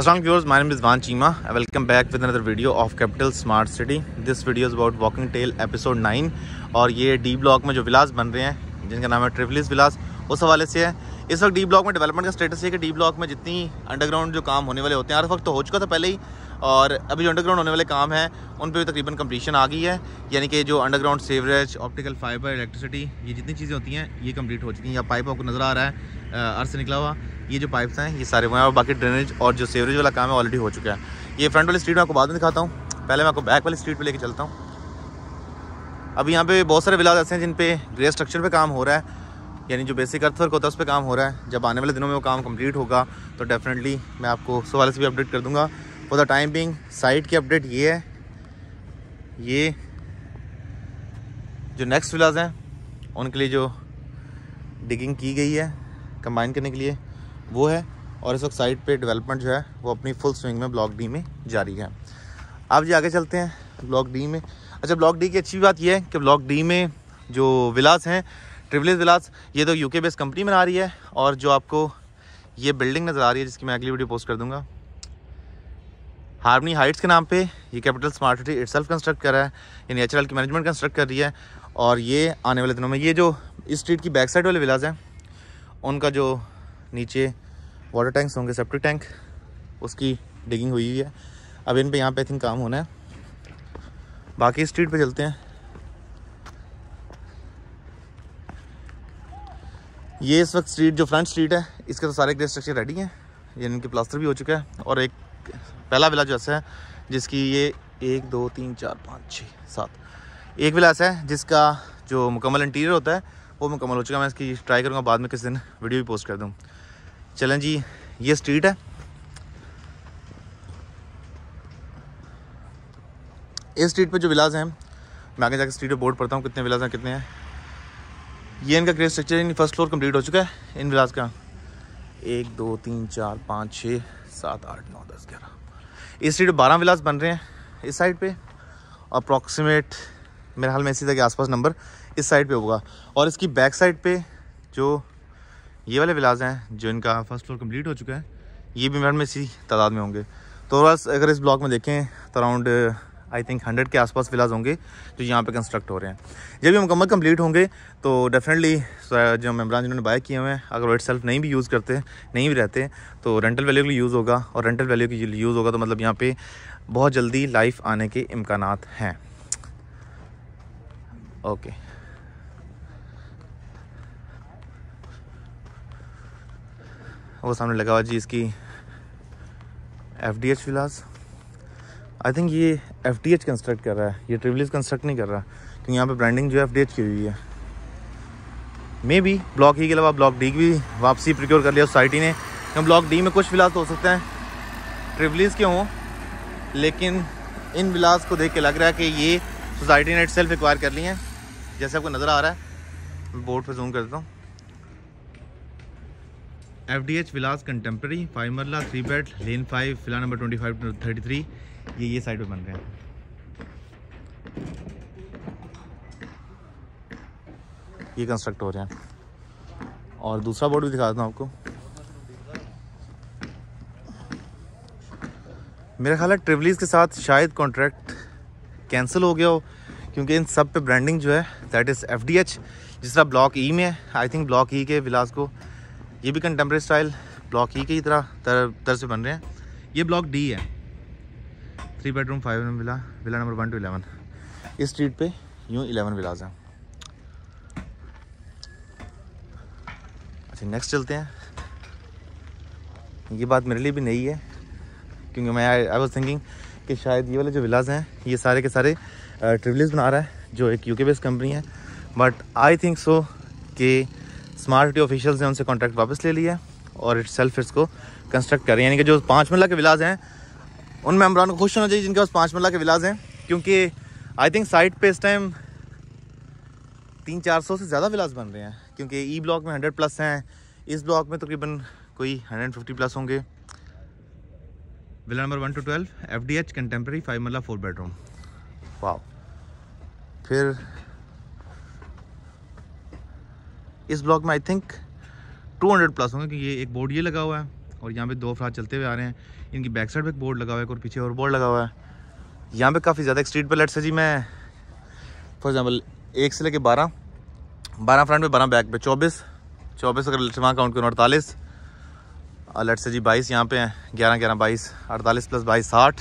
Assalamu व्यवर्स my name is Van Chima. Welcome back back with another video of Capital Smart City. This video is about Walking Trail episode और ये D block में जो विलास बन रहे हैं जिनका नाम है ट्रिवलिस विलास उस हवाले से है इस वक्त डी ब्लॉक में डेवलपमेंट का स्टेटस है कि डी ब्लॉक में जितनी अंडरग्राउंड जो काम होने वाले होते हैं हर वक्त तो हो चुका था पहले ही और अभी जो अंडरग्राउंड होने वाले काम हैं उन पर भी तकरीबन कंप्लीशन आ गई है यानी कि जो underground sewerage optical fibre electricity ये जितनी चीज़ें होती हैं ये कंप्लीट हो चुकी हैं या पाइपों को नज़र आ रहा है अर्थ से निकला हुआ ये जो पाइप्स हैं ये सारे हुए हैं और बाकी ड्रेनेज और जो सेवरेज वाला काम है ऑलरेडी हो चुका है ये फ्रंट वाली स्ट्रीट में आपको बाद में दिखाता हूँ पहले मैं आपको बैक वाली स्ट्रीट पर लेके चलता हूँ अब यहाँ पे बहुत सारे विलाज ऐसे हैं जिन पे ग्रे स्ट्रक्चर पे काम हो रहा है यानी जो बेसिक अर्थवर्क होता है उस पर काम हो रहा है जब आने वाले दिनों में वो काम कंप्लीट होगा तो डेफिनेटली मैं आपको उस से भी अपडेट कर दूंगा for the time being site की अपडेट ये है ये जो नेक्स्ट विलाज हैं उनके लिए जो डिगिंग की गई है कंबाइन करने के लिए वो है और इस वक्त साइड पे डेवलपमेंट जो है वो अपनी फुल स्विंग में ब्लॉक डी में जारी है आप जी आगे चलते हैं ब्लॉक डी में अच्छा ब्लॉक डी की अच्छी बात यह है कि ब्लॉक डी में जो विलास हैं ट्रिवलेस विलास ये तो यूके बेस्ड कंपनी बना रही है और जो आपको ये बिल्डिंग नज़र आ रही है जिसकी मैं अगली वीडियो पोस्ट कर दूँगा हारमनी हाइट्स के नाम पे ये capital smart city it construct कर रहा है ये नेचुरल की मैनेजमेंट कंस्ट्रक्ट कर रही है और ये आने वाले दिनों में ये जो इस स्ट्रीट की बैक साइड वाले विलाज हैं उनका जो नीचे वाटर टैंक्स होंगे सेप्टिक टैंक उसकी डिगिंग हुई हुई है अब इन पे यहाँ पे आई थिंक काम होना है बाकी स्ट्रीट पे चलते हैं ये इस वक्त स्ट्रीट जो फ्रंट स्ट्रीट है इसके तो सारे ग्रे स्ट्रक्चर रेडी हैं ये इनके प्लास्टर भी हो चुका है और एक पहला विला जो ऐसा है जिसकी ये एक दो तीन चार पाँच छः सात एक विला ऐसा है जिसका जो मुकम्मल इंटीरियर होता है वो मुकम्मल हो चुका मैं इसकी ट्राई करूँगा बाद में किस दिन वीडियो भी पोस्ट कर दूँ चलें जी ये स्ट्रीट है इस स्ट्रीट पे जो विलाज हैं मैं आगे जाकर स्ट्रीट पे बोर्ड पढ़ता हूँ कितने विलाज हैं कितने हैं ये इनका grade structure in first floor complete हो चुका है इन विलाज का एक दो तीन चार पाँच छः सात आठ नौ दस ग्यारह इस स्ट्रीट पर बारह विलाज बन रहे हैं इस साइड पे अप्रॉक्सीमेट मेरे हाल में इसी तक के आसपास नंबर इस साइड पे होगा और इसकी बैक साइड पे जो ये वाले विलाज हैं जो इनका फर्स्ट फ्लोर कंप्लीट हो चुका है ये भी मैडम इसी तादाद में होंगे तो बस अगर इस ब्लॉक में देखें तो अराउंड आई थिंक हंड्रेड के आसपास विलाज होंगे जो यहाँ पे कंस्ट्रक्ट हो रहे हैं जब ये मुकम्मल कंप्लीट होंगे तो डेफिनेटली जो मेम्बरान जिन्होंने बाय किए हुए हैं अगर वो सेल्फ नहीं भी यूज़ करते नहीं भी रहते तो रेंटल वैल्यू के लिए यूज़ होगा और रेंटल वैल्यू के लिए यूज़ होगा तो मतलब यहाँ पर बहुत जल्दी लाइफ आने के इम्कान हैं ओके वो सामने लगा हुआ जी इसकी F D H villas I think ये एफ डी एच कंस्ट्रक्ट कर रहा है ये ट्रिवलिस कंस्ट्रक्ट नहीं कर रहा क्योंकि तो यहाँ पे ब्रांडिंग जो है एफ डी एच की हुई है मे बी ब्लॉक ई के अलावा ब्लॉक डी की भी वापसी प्रिक्योर कर लिया सोसाइटी ने तो ब्लॉक डी में कुछ विलास तो हो सकते हैं ट्रिवलिस के हों लेकिन इन विलास को देख के लग रहा है कि ये सोसाइटी ने इट सेल्फ एक्वायर कर ली है जैसे आपको नज़र आ रहा है बोर्ड पर जूम कर देता हूँ F D H villas contemporary five marla three bed lane five villa number twenty five thirty three ये ये साइड पे बन रहे हैं ये कंस्ट्रक्ट हो रहे हैं और दूसरा बोर्ड भी दिखा देता हूँ आपको मेरा ख्याल है ट्रिवलीज के साथ शायद कॉन्ट्रैक्ट कैंसिल हो गया हो क्योंकि इन सब पे ब्रांडिंग जो है that is F D H जिस तरह ब्लॉक ई e में है आई थिंक ब्लॉक ई के विलास को ये भी कंटेम्प्रेरी स्टाइल ब्लॉक ई की तरह तरह तर से बन रहे हैं ये ब्लॉक डी है three bedroom five room villa villa number one two eleven इस स्ट्रीट पे यूँ इलेवन विलाज हैं अच्छा नेक्स्ट चलते हैं ये बात मेरे लिए भी नई है क्योंकि मैं आई वॉज थिंकिंग कि शायद ये वाले जो विलाज हैं ये सारे के सारे ट्रिवलिज बना रहा है जो एक यूके बेस्ड कंपनी है बट आई थिंक सो कि स्मार्ट सिटी ऑफिशियल्स ने उनसे कॉन्ट्रैक्ट वापस ले लिया और इट सेल्फ इसको कंस्ट्रक्ट करें यानी कि जो पाँच मरला के विलाज हैं उन मेम्बरान को खुश होना चाहिए जिनके पास पाँच मरला के विलाज हैं क्योंकि आई थिंक साइट पे इस टाइम तीन चार सौ से ज़्यादा विलाज बन रहे हैं क्योंकि ई e ब्लॉक में हंड्रेड प्लस हैं इस ब्लॉक में तकरीबन कोई हंड्रेड फिफ्टी प्लस होंगे villa number one two twelve F D H contemporary five marla four bedroom वाह फिर इस ब्लॉक में आई थिंक 200 प्लस होंगे क्योंकि ये एक बोर्ड ये लगा हुआ है और यहाँ पे दो अफराज चलते हुए आ रहे हैं इनकी बैक साइड पे एक बोर्ड लगा हुआ है और पीछे और बोर्ड लगा हुआ है यहाँ पे काफ़ी ज़्यादा एक स्ट्रीट पर लेट से जी मैं फॉर एग्ज़ाम्पल एक से लेके बारह बारह फ्रंट पे बारह बैक पे चौबीस चौबीस अगर लेट वहाँ काउंट करूँ अड़तालीस और है से जी बाईस यहाँ पे हैं ग्यारह ग्यारह बाईस अड़तालीस प्लस बाईस साठ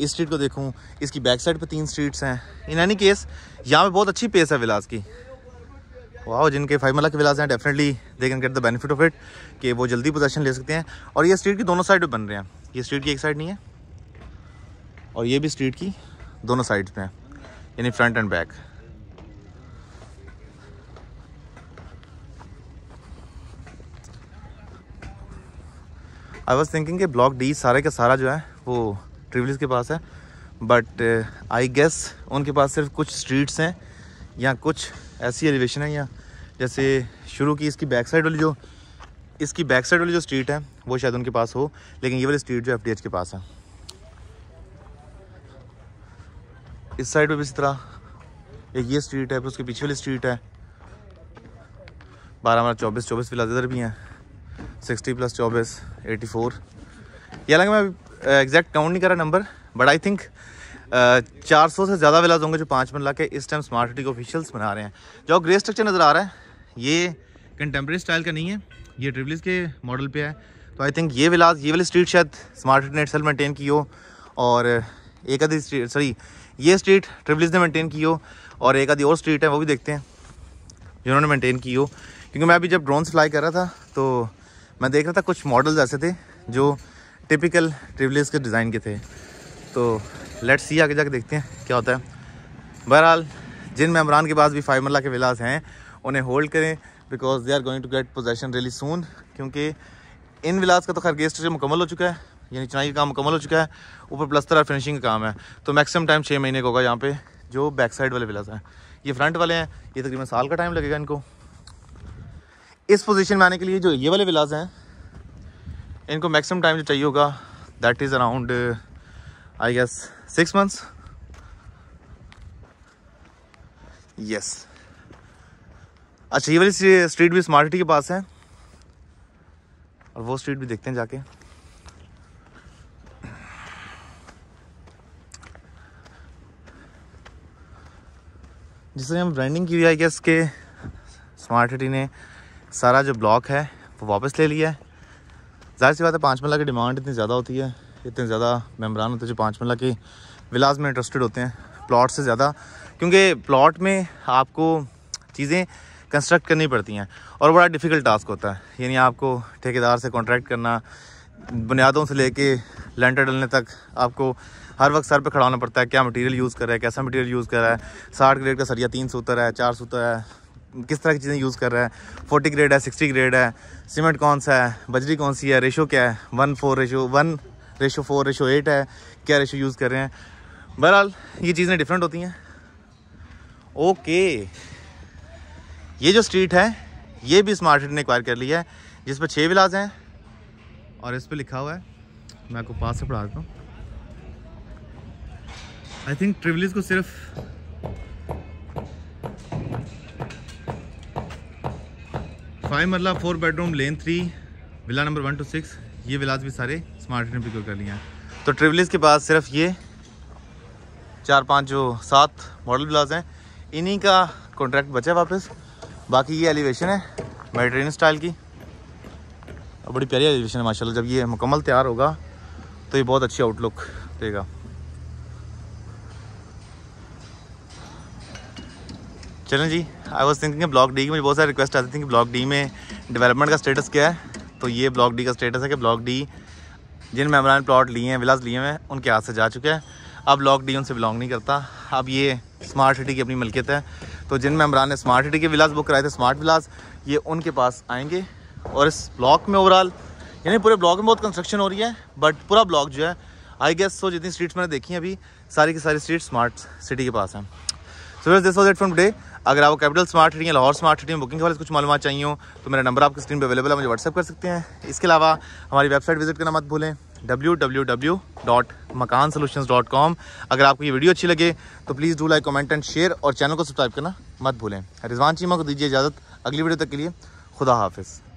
इस स्ट्रीट को देखूँ इसकी बैक साइड पर तीन स्ट्रीट्स हैं इन एनी केस यहाँ पर बहुत अच्छी पेस है विलास की वाह जिनके फाइव मल्ला के विलास हैं definitely they can get the benefit of it कि वो जल्दी पोजेशन ले सकते हैं और ये स्ट्रीट की दोनों साइड पर बन रहे हैं ये स्ट्रीट की एक साइड नहीं है और ये भी स्ट्रीट की दोनों साइड पे हैं यानी front and back I was thinking कि ब्लॉक डी सारे का सारा जो है वो ट्रिवलिस के पास है बट आई गेस उनके पास सिर्फ कुछ स्ट्रीट्स हैं या कुछ ऐसी एलिवेशन है या जैसे शुरू की इसकी बैक साइड वाली जो इसकी बैक साइड वाली जो स्ट्रीट है वो शायद उनके पास हो लेकिन ये वाली स्ट्रीट जो एफ के पास है इस साइड पर भी इस तरह एक ये स्ट्रीट है फिर उसके पीछे वाली स्ट्रीट है बारह बारह चौबीस चौबीस फिलहाल इधर भी हैं सिक्सटी प्लस चौबीस एटी फोर ये हालांकि मैं एग्जैक्ट काउंट नहीं कर रहा नंबर बट आई थिंक चार सौ से ज़्यादा विलाज होंगे जो पाँच मिनट ला के इस टाइम स्मार्ट सिटी के ऑफिशियल्स बना रहे हैं जो ग्रे स्ट्रक्चर नज़र आ रहा है ये कंटेम्प्रेरी स्टाइल का नहीं है ये ट्रिवलिस के मॉडल पे है तो आई थिंक ये विलाज ये वाली स्ट्रीट शायद स्मार्ट सिटी ने सेल मेंटेन की हो और एक आधी स्ट्रीट सॉरी ये स्ट्रीट ट्रिवलिस ने मेनटेन की हो और एक आधी और स्ट्रीट है वो भी देखते हैं जिन्होंने मेनटेन की हो क्योंकि मैं अभी जब ड्रोन फ्लाई कर रहा था तो मैं देख रहा था कुछ मॉडल्स ऐसे थे जो टिपिकल ट्रिवलिस के डिज़ाइन के थे तो लेट्स सी आगे जाके देखते हैं क्या होता है बहरहाल जिन मेम्बरान के पास भी फाइव मरला के विलास हैं उन्हें होल्ड करें because they are going to get possession really soon क्योंकि इन विलास का तो खैर गेस्ट मुकम्मल हो चुका है यानी चुनाई का काम मुकम्मल हो चुका है ऊपर प्लस्तर और फिनिशिंग का काम है तो मैक्सिमम टाइम छः महीने का होगा यहाँ पे जो बैक साइड वाले विलास हैं ये फ्रंट वाले हैं ये तकरीबन साल का टाइम लगेगा इनको इस पोजीशन में आने के लिए जो ये वाले विलास हैं इनको मैक्सिमम टाइम जो चाहिए होगा that is around I guess six months yes अच्छा ये वाली स्ट्रीट भी स्मार्ट सिटी के पास है और वो स्ट्रीट भी देखते हैं जाके जिसने हम ब्रांडिंग की हुई आई गेस के स्मार्ट सिटी ने सारा जो ब्लॉक है वो वापस ले लिया है जाहिर सी बात है पाँच मल्ला की डिमांड इतनी ज़्यादा होती है इतने ज़्यादा मेम्बरान होते हैं जो पाँच मिला के विलाज में इंटरेस्टेड होते हैं प्लॉट से ज़्यादा क्योंकि प्लॉट में आपको चीज़ें कंस्ट्रक्ट करनी पड़ती हैं और बड़ा डिफ़िकल्ट टास्क होता है यानी आपको ठेकेदार से कॉन्ट्रैक्ट करना बुनियादों से लेके लेंटर डलने तक आपको हर वक्त सर पे खड़ा होना पड़ता है क्या मटेरियल यूज़ कर रहा है कैसा मटेरियल यूज़ कर रहा है साठ ग्रेड का सरिया तीन सूतर है चार सूतर है किस तरह की चीज़ें यूज़ कर रहा है फोर्टी ग्रेड है सिक्सटी ग्रेड है सीमेंट कौन सा है बजरी कौन सी है रेशो क्या है one four ratio one ratio four ratio eight है क्या रेशो यूज़ कर रहे हैं बहरहाल ये चीज़ें डिफरेंट होती हैं ओके ये जो स्ट्रीट है ये भी स्मार्ट सिटी ने एक्वायर कर लिया है जिस पर छः विलाज हैं और इस पर लिखा हुआ है मैं आपको पास से पढ़ा देता हूँ आई थिंक ट्रिवलिस को सिर्फ five marla four bedroom lane three villa number one two six ये विलास भी सारे स्मार्ट ने पिकअप कर लिए हैं तो ट्रिवलिस के बाद सिर्फ ये चार पाँच जो सात मॉडल विलास हैं इन्हीं का कॉन्ट्रैक्ट बचा वापस बाकी ये एलिवेशन है मेडिटेरेन स्टाइल की और बड़ी प्यारी एलिवेशन है माशाल्लाह जब ये मुकम्मल तैयार होगा तो ये बहुत अच्छी आउटलुक देगा चलें जी I was thinking block D की मुझे बहुत सारी रिक्वेस्ट आती थी कि ब्लॉक डी में डेवलपमेंट का स्टेटस क्या है तो ये ब्लॉक डी का स्टेटस है कि ब्लॉक डी जिन मेम्बरान ने प्लाट लिए हैं विलास लिए हैं उनके हाथ से जा चुके हैं अब ब्लॉक डी उनसे बिलोंग नहीं करता अब ये स्मार्ट सिटी की अपनी मिल्कियत है तो जिन मेम्बरान ने स्मार्ट सिटी के विलास बुक कराए थे स्मार्ट विलास ये उनके पास आएंगे और इस ब्लॉक में ओवरऑल यानी पूरे ब्लॉक में बहुत कंस्ट्रक्शन हो रही है बट पूरा ब्लॉक जो है आई गेस सो जितनी स्ट्रीट्स मैंने देखी हैं अभी सारी की सारी स्ट्रीट स्मार्ट सिटी के पास हैं so this was it from day अगर आपको कैपिटल स्मार्ट सिटी या लाहौर स्मार्ट सिटी में बुकिंग के बारे कुछ मालूम चाहिए हो तो मेरा नंबर आपकी स्क्रीन पर अवेलेबल है मुझे व्हाट्सअप कर सकते हैं इसके अलावा हमारी वेबसाइट विजिट करना मत भूलें डब्ल्यू अगर आपको ये वीडियो अच्छी लगे तो please do like comment and share और चैनल को सब्सक्राइब करना मत भूलें रिजवान चीमा को दीजिए इजाज़त अगली वीडियो तक के लिए खुदा हाफिज़